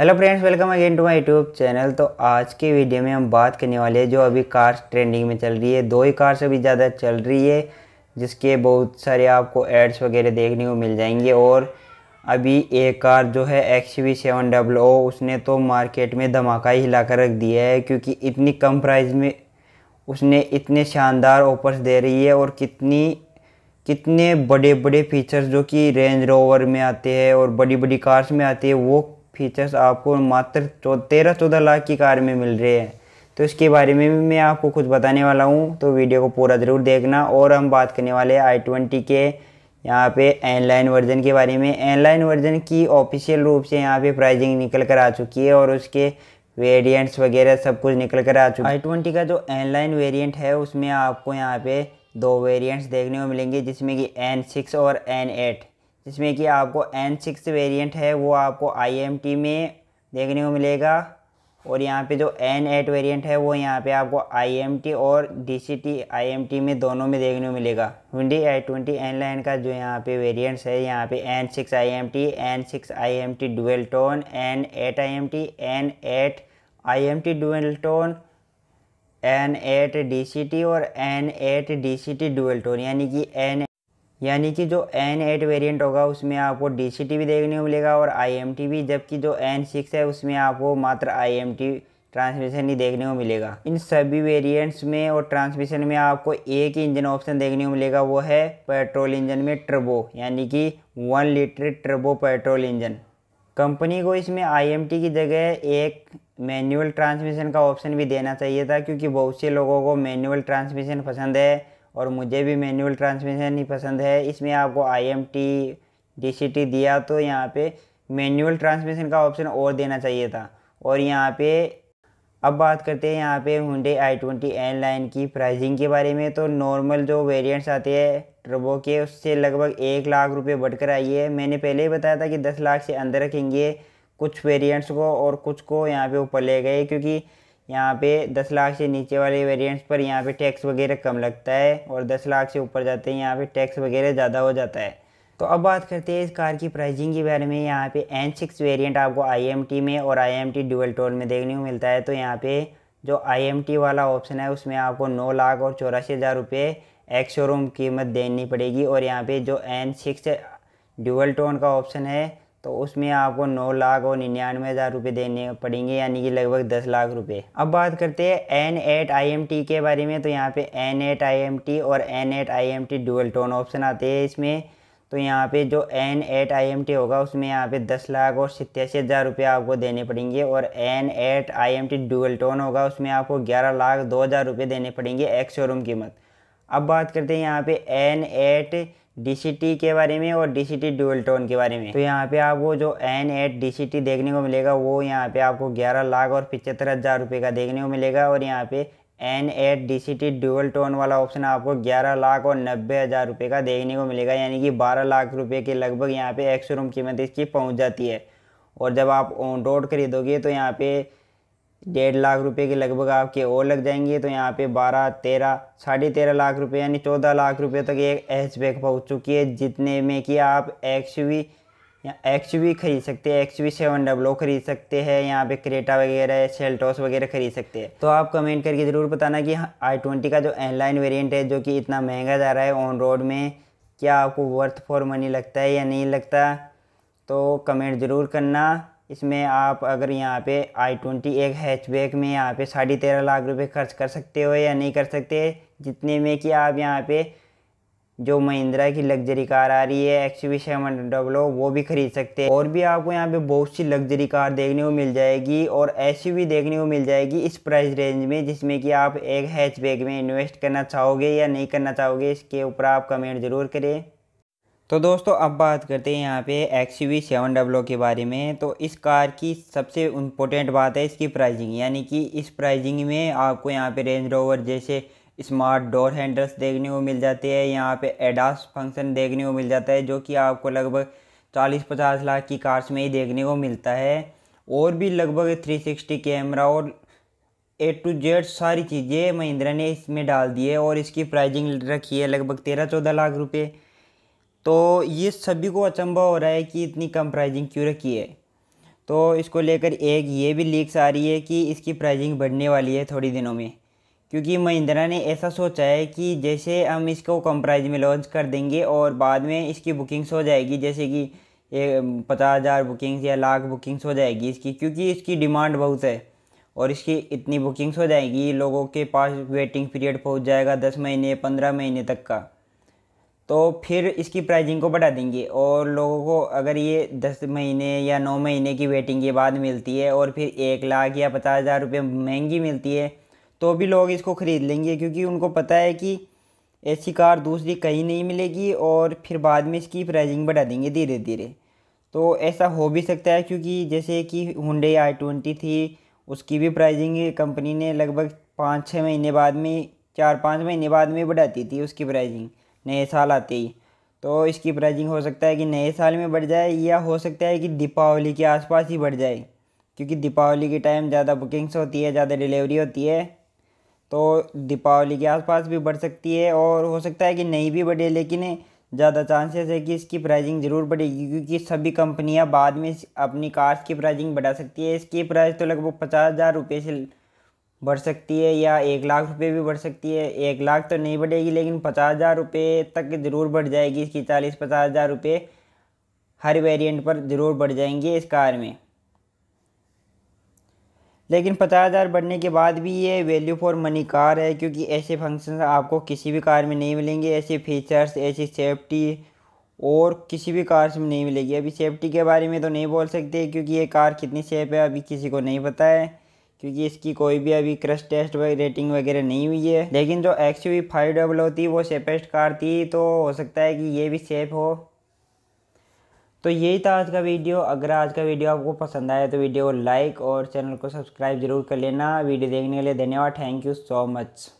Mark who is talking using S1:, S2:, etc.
S1: hello friends welcome again to my YouTube channel तो आज की वीडियो में हम बात करने वाले हैं जो अभी कार्स ट्रेंडिंग में चल रही है दो ही कार्स अभी ज़्यादा चल रही है जिसके बहुत सारे आपको एड्स वगैरह देखने को मिल जाएंगे और अभी एक कार जो है X V seven double O उसने तो मार्केट में धमाका ही हिला कर रख दिया है क्योंकि इतनी कम प्राइस में उसने इतने शानदार ऑफर्स दे रही है और कितनी कितने बड़े बड़े फीचर्स जो कि रेंज रोवर में आते हैं और बड़ी बड़ी कार्स में आते हैं वो फीचर्स आपको मात्र चौ तेरह चौदह लाख की कार में मिल रहे हैं तो इसके बारे में भी मैं आपको कुछ बताने वाला हूँ तो वीडियो को पूरा ज़रूर देखना और हम बात करने वाले हैं आई ट्वेंटी के यहाँ पे एनलाइन वर्जन के बारे में एनलाइन वर्जन की ऑफिशियल रूप से यहाँ पे प्राइजिंग निकल कर आ चुकी है और उसके वेरियंट्स वगैरह सब कुछ निकल कर आ चुके आई ट्वेंटी का जो एनलाइन वेरियंट है उसमें आपको यहाँ पर दो वेरियंट्स देखने को मिलेंगे जिसमें कि एन सिक्स और एन एट जिसमें कि आपको एन सिक्स वेरियंट है वो आपको आई में देखने को मिलेगा और यहाँ पे जो एन एट वेरियंट है वो यहाँ पे आपको आई और डी सी टी आई में दोनों में देखने को मिलेगा twenty I twenty N line का जो यहाँ पे वेरियंट्स है यहाँ पे N six I M T N six I M T dual tone N eight I M T N eight I M T dual tone N eight D C T और N eight D C T dual tone tone यानी कि N यानी कि जो N eight variant होगा उसमें आपको D C T भी देखने को मिलेगा और आई एम टी भी जबकि जो एन सिक्स है उसमें आपको मात्र आई एम टी ट्रांसमिशन ही देखने को मिलेगा इन सभी वेरिएंट्स में और ट्रांसमिशन में आपको एक ही इंजन ऑप्शन देखने को मिलेगा वो है पेट्रोल इंजन में ट्रबो यानी कि one litre turbo petrol engine company को इसमें आईएमटी की जगह एक मैनुअल ट्रांसमिशन का ऑप्शन भी देना चाहिए था क्योंकि बहुत से लोगों को मैनुअल ट्रांसमिशन पसंद है और मुझे भी मैनुअल ट्रांसमिशन ही पसंद है इसमें आपको I M T D C T दिया तो यहाँ पे मैनुअल ट्रांसमिशन का ऑप्शन और देना चाहिए था और यहाँ पे अब बात करते हैं यहाँ पे हुडे आई ट्वेंटी एन लाइन की प्राइसिंग के बारे में तो नॉर्मल जो वेरिएंट्स आते हैं ट्रबो के उससे लगभग एक लाख रुपये बढ़कर आई है मैंने पहले ही बताया था कि दस लाख से अंदर रखेंगे कुछ वेरियंट्स को और कुछ को यहाँ पर ऊपर ले गए क्योंकि यहाँ पे दस लाख से नीचे वाले वेरिएंट्स पर यहाँ पे टैक्स वगैरह कम लगता है और दस लाख से ऊपर जाते हैं यहाँ पे टैक्स वगैरह ज़्यादा हो जाता है तो अब बात करते हैं इस कार की प्राइसिंग के बारे में यहाँ पे एन सिक्स वेरियंट आपको आई में और आई एम डुअल टोल में देखने को मिलता है तो यहाँ पर जो आई वाला ऑप्शन है उसमें आपको नौ लाख और चौरासी हज़ार रुपये एक्स शोरूम कीमत देनी पड़ेगी और यहाँ पर जो एन सिक्स ड्यूअल टोन का ऑप्शन है तो उसमें आपको नौ लाख और निन्यानवे हज़ार रुपये देने पड़ेंगे यानी कि लगभग दस लाख रुपए अब बात करते हैं N eight I M T के बारे में तो यहाँ पे N eight I M T और N eight I M T dual tone option आते हैं इसमें तो यहाँ पे जो N eight I M T होगा उसमें यहाँ पे दस लाख और सत्यासी हज़ार रुपये आपको देने पड़ेंगे और N eight I M T dual tone होगा उसमें आपको ग्यारह लाख दो हज़ार रुपये देने पड़ेंगे एक्स शोरूम कीमत अब बात करते हैं यहाँ पे एन एट डी के बारे में और डी सी ड्यूअल टोन के बारे में तो यहाँ पे आपको जो एन एट डी देखने को मिलेगा वो यहाँ पे आपको ग्यारह लाख और पिछहत्तर हज़ार रुपये का देखने को मिलेगा और यहाँ पे N eight D C T dual tone वाला ऑप्शन आपको ग्यारह लाख और नब्बे हज़ार रुपये का देखने को मिलेगा यानी कि बारह लाख रुपये के लगभग यहाँ पे एक्स रूम कीमत इसकी पहुँच जाती है और जब आप ऑन रोड खरीदोगे तो यहाँ पे डेढ़ लाख रुपए के लगभग आपके और लग जाएंगे तो यहाँ पे बारह तेरह साढ़े तेरह लाख रुपए यानी चौदह लाख रुपए तक एक एच बैग पहुँच चुकी है जितने में कि आप एक्स वी या एक्स वी खरीद सकते हैं एक्स वी सेवन डब्लो खरीद सकते हैं यहाँ पे क्रेटा वगैरह सेल्टोस वगैरह खरीद सकते हैं तो आप कमेंट करके ज़रूर बताना कि आई हाँ, ट्वेंटी का जो एनलाइन वेरियंट है जो कि इतना महंगा जा रहा है ऑन रोड में क्या आपको वर्थ फॉर मनी लगता है या नहीं लगता तो कमेंट ज़रूर करना इसमें आप अगर यहाँ पे आई ट्वेंटी एक हैचबैक में यहाँ पे साढ़े तेरह लाख रुपए खर्च कर सकते हो या नहीं कर सकते जितने में कि आप यहाँ पे जो महिंद्रा की लग्जरी कार आ रही है एक्स वी सेवन हंड्रेड डब्लो वो भी खरीद सकते हैं और भी आपको यहाँ पे बहुत सी लग्जरी कार देखने को मिल जाएगी और ऐसी भी देखने को मिल जाएगी इस प्राइस रेंज में जिसमें कि आप एक हैचबैक में इन्वेस्ट करना चाहोगे या नहीं करना चाहोगे इसके ऊपर आप कमेंट ज़रूर करें तो दोस्तों अब बात करते हैं यहाँ पे एक्स यू सेवन डब्लो के बारे में तो इस कार की सबसे इम्पोर्टेंट बात है इसकी प्राइजिंग यानी कि इस प्राइजिंग में आपको यहाँ पे रेंज रोवर जैसे स्मार्ट डोर हैंडल्स देखने को मिल जाते हैं यहाँ पे एडास फंक्शन देखने को मिल जाता है जो कि आपको लगभग चालीस पचास लाख की कार्स में ही देखने को मिलता है और भी लगभग थ्री सिक्सटी कैमरा और ए टू जेड सारी चीज़ें महिंद्रा ने इसमें डाल दी है और इसकी प्राइजिंग रखी है लगभग तेरह चौदह लाख रुपये तो ये सभी को अचंभव हो रहा है कि इतनी कम प्राइजिंग क्यों रखी है तो इसको लेकर एक ये भी लीक्स आ रही है कि इसकी प्राइजिंग बढ़ने वाली है थोड़ी दिनों में क्योंकि महिंद्रा ने ऐसा सोचा है कि जैसे हम इसको कम प्राइज में लॉन्च कर देंगे और बाद में इसकी बुकिंग्स हो जाएगी जैसे कि पचास हज़ार बुकिंग्स या लाख बुकिंग्स हो जाएगी इसकी क्योंकि इसकी डिमांड बहुत है और इसकी इतनी बुकिंग्स हो जाएगी लोगों के पास वेटिंग पीरियड पहुंच जाएगा दस महीने पंद्रह महीने तक का तो फिर इसकी प्राइजिंग को बढ़ा देंगे और लोगों को अगर ये दस महीने या नौ महीने की वेटिंग के बाद मिलती है और फिर एक लाख या पचास हज़ार रुपये महंगी मिलती है तो भी लोग इसको ख़रीद लेंगे क्योंकि उनको पता है कि ऐसी कार दूसरी कहीं नहीं मिलेगी और फिर बाद में इसकी प्राइजिंग बढ़ा देंगे धीरे धीरे तो ऐसा हो भी सकता है क्योंकि जैसे कि हुडे आई ट्वेंटी थी उसकी भी प्राइजिंग कंपनी ने लगभग पाँच छः महीने बाद में चार पाँच महीने बाद में बढ़ाती थी उसकी प्राइजिंग नए साल आते ही तो इसकी प्राइजिंग हो सकता है कि नए साल में बढ़ जाए या हो सकता है कि दीपावली के आसपास ही बढ़ जाए क्योंकि दीपावली के टाइम ज़्यादा बुकिंग्स होती है ज़्यादा डिलीवरी होती है तो दीपावली के आसपास भी बढ़ सकती है और हो सकता है कि नहीं भी बढ़े लेकिन ज़्यादा चांसेस है कि इसकी प्राइजिंग ज़रूर बढ़ेगी क्योंकि सभी कंपनियाँ बाद में अपनी कार्स की प्राइजिंग बढ़ा सकती है इसकी प्राइस तो लगभग पचास हज़ार रुपये से बढ़ सकती है या एक लाख रुपए भी बढ़ सकती है एक लाख तो नहीं बढ़ेगी लेकिन पचास हज़ार रुपये तक ज़रूर बढ़ जाएगी इसकी चालीस पचास हज़ार रुपये हर वेरिएंट पर ज़रूर बढ़ जाएंगे इस कार में लेकिन पचास हज़ार बढ़ने के बाद भी ये वैल्यू फॉर मनी कार है क्योंकि ऐसे फंक्शन आपको किसी भी कार में नहीं मिलेंगे ऐसे फीचर्स ऐसी सेफ्टी और किसी भी कार में नहीं मिलेगी अभी सेफ्टी के बारे में तो नहीं बोल सकते क्योंकि ये कार कितनी सेफ है अभी किसी को नहीं पता है क्योंकि इसकी कोई भी अभी क्रश टेस्ट रेटिंग वगैरह नहीं हुई है लेकिन जो एक्स यू फाइव डबल होती वो सेफेस्ट कार थी तो हो सकता है कि ये भी सेफ हो तो यही था आज का वीडियो अगर आज का वीडियो आपको पसंद आया तो वीडियो को लाइक और चैनल को सब्सक्राइब जरूर कर लेना वीडियो देखने के लिए धन्यवाद थैंक यू सो मच